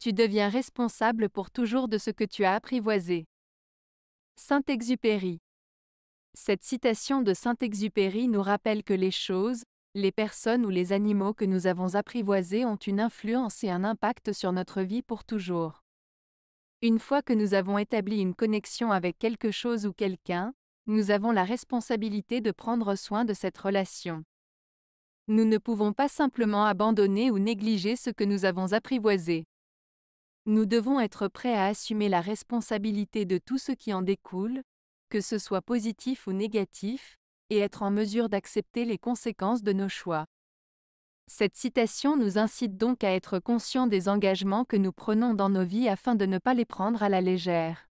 tu deviens responsable pour toujours de ce que tu as apprivoisé. Saint-Exupéry. Cette citation de Saint-Exupéry nous rappelle que les choses, les personnes ou les animaux que nous avons apprivoisés ont une influence et un impact sur notre vie pour toujours. Une fois que nous avons établi une connexion avec quelque chose ou quelqu'un, nous avons la responsabilité de prendre soin de cette relation. Nous ne pouvons pas simplement abandonner ou négliger ce que nous avons apprivoisé. Nous devons être prêts à assumer la responsabilité de tout ce qui en découle, que ce soit positif ou négatif, et être en mesure d'accepter les conséquences de nos choix. Cette citation nous incite donc à être conscients des engagements que nous prenons dans nos vies afin de ne pas les prendre à la légère.